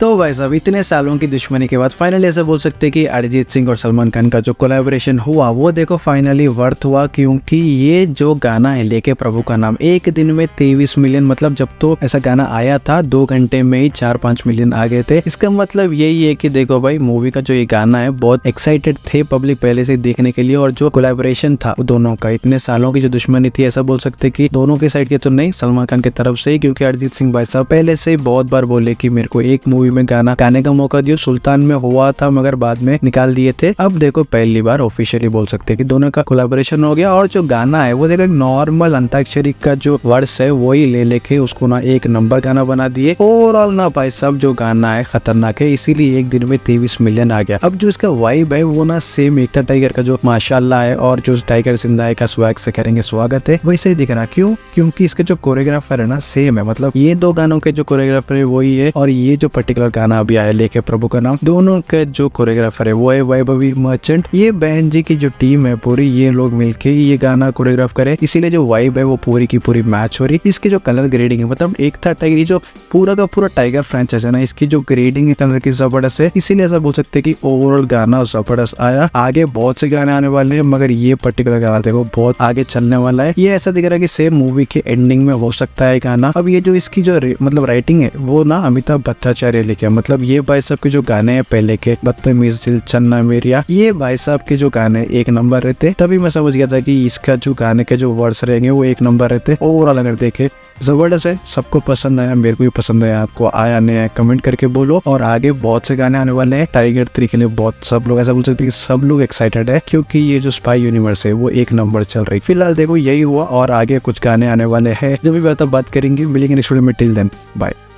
तो भाई साहब इतने सालों की दुश्मनी के बाद फाइनली ऐसा बोल सकते हैं कि अरिजीत सिंह और सलमान खान का जो कोलैबोरेशन हुआ वो देखो फाइनली वर्थ हुआ क्योंकि ये जो गाना है लेके प्रभु का नाम एक दिन में तेईस मिलियन मतलब जब तो ऐसा गाना आया था दो घंटे में ही चार पांच मिलियन आ गए थे इसका मतलब यही है की देखो भाई मूवी का जो ये गाना है बहुत एक्साइटेड थे पब्लिक पहले से देखने के लिए और जो कोलेबोरेशन था दोनों का इतने सालों की जो दुश्मनी थी ऐसा बोल सकते की दोनों के साइड के तो नहीं सलमान खान की तरफ से क्योंकि अरिजीत सिंह भाई साहब पहले से बहुत बार बोले की मेरे को एक मूवी मूवी में गाना गाने का मौका दिया सुल्तान में हुआ था मगर बाद में निकाल दिए थे अब देखो पहली बार ऑफिशियली बोल सकते हैं कि दोनों का कोलाबोरेशन हो गया और जो गाना है वो देखो नॉर्मल अंताक्षरी का जो वर्ड्स है वही ले लेके उसको ना एक नंबर गाना बना दिए ओवरऑल ना भाई सब जो गाना है खतरनाक है इसीलिए एक दिन में तेईस मिलियन आ गया अब जो इसका वाइब है वो ना सेम एक टाइगर का जो माशाला है और जो टाइगर सिंधा का स्वैग से करेंगे स्वागत है वैसे ही दिख रहा क्यों क्योंकि इसके जो कोरियोग्राफर है ना सेम है मतलब ये दो गानों के जो कोरियोग्राफर है वही है और ये जो पर्टिकुलर पर्टिकुलर गाना अभी आया लेके प्रभु का नाम दोनों के जो कोरियोग्राफर है वो है वैभवी मर्चेंट ये बहन जी की जो टीम है पूरी ये लोग मिलके ये गाना कोरियोग्राफ करे इसीलिए जो वाइब है वो पूरी की पूरी मैच हो रही इसकी जो कलर ग्रेडिंग है मतलब एक था टाइगर जो पूरा का पूरा टाइगर फ्रेंचाइज है ना इसकी जो ग्रेडिंग है कलर की जबरदस्त है इसीलिए ऐसा बोल सकते हैं कि ओवरऑल गाना जबरदस्त आया आगे बहुत से गाने आने वाले हैं मगर ये पर्टिकुलर गाना देखो बहुत आगे चलने वाला है ये ऐसा दिख रहा है कि सेम मूवी के एंडिंग में हो सकता है गाना अब ये जो इसकी जो मतलब राइटिंग है वो ना अमिताभ भट्टाचार्य पहले के मतलब ये भाई साहब के जो गाने हैं पहले के बदतमीज दिल चन्ना मेरिया ये भाई साहब के जो गाने एक नंबर रहते तभी मैं समझ गया था कि इसका जो गाने के जो वर्ड्स रहेंगे वो एक नंबर रहते ओवरऑल अगर देखे जबरदस्त है सबको पसंद आया मेरे को भी पसंद आया आपको आया नहीं आया कमेंट करके बोलो और आगे बहुत से गाने आने वाले हैं टाइगर थ्री के लिए बहुत सब लोग ऐसा बोल सकते हैं कि सब लोग एक्साइटेड है क्योंकि ये जो स्पाई यूनिवर्स है वो एक नंबर चल रही फिलहाल देखो यही हुआ और आगे कुछ गाने आने वाले हैं जब भी बात करेंगे मिलेंगे में टिल देन बाय